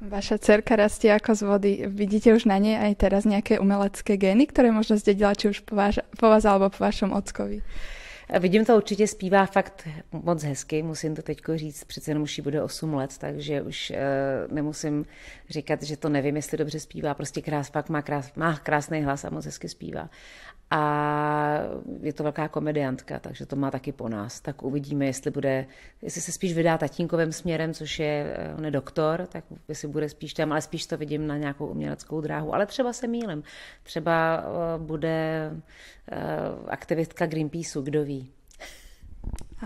Vaša dcerka rastie ako z vody. Vidíte už na nej aj teraz nejaké umelecké gény, ktoré možno zdedila či už po, váš, po vás alebo po vašem ockovi? Vidím to určitě, zpívá fakt moc hezky, musím to teď říct, přece jenom už jí bude 8 let, takže už uh, nemusím říkat, že to nevím, jestli dobře zpívá, prostě krás, fakt má, krás, má krásný hlas a moc hezky zpívá. A je to velká komediantka, takže to má taky po nás. Tak uvidíme, jestli bude, jestli se spíš vydá tatínkovým směrem, což je, eh, on je doktor, tak jestli bude spíš tam, ale spíš to vidím na nějakou uměleckou dráhu. Ale třeba se mýlím. Třeba eh, bude eh, aktivistka Greenpeaceu, kdo ví.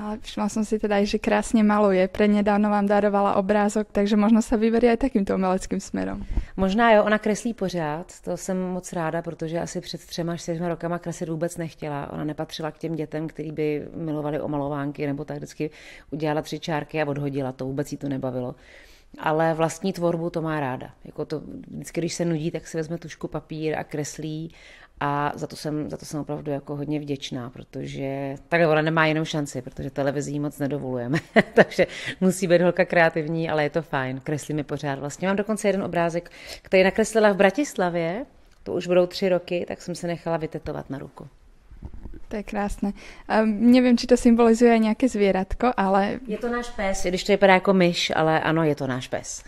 Ale všimla som si teda aj, že krásne maluje. Pre nedávno vám darovala obrázok, takže možno sa vyberie aj takýmto umeleckým směrem. Možná jo, ona kreslí pořád, to jsem moc ráda, protože asi před třema, čtyřma rokama kreslit vůbec nechtěla. Ona nepatřila k těm dětem, kteří by milovali omalovánky nebo tak vždycky udělala tři čárky a odhodila to, vůbec jí to nebavilo ale vlastní tvorbu to má ráda. Jako to, vždycky, když se nudí, tak si vezme tušku papír a kreslí a za to jsem, za to jsem opravdu jako hodně vděčná, protože takhle ona nemá jinou šanci, protože televizí moc nedovolujeme, takže musí být holka kreativní, ale je to fajn, kreslí mi pořád. Vlastně mám dokonce jeden obrázek, který nakreslila v Bratislavě, to už budou tři roky, tak jsem se nechala vytetovat na ruku. To je krásné. Um, nevím, či to symbolizuje nějaké zvěratko, ale... Je to náš pes, když to vypadá jako myš, ale ano, je to náš pes.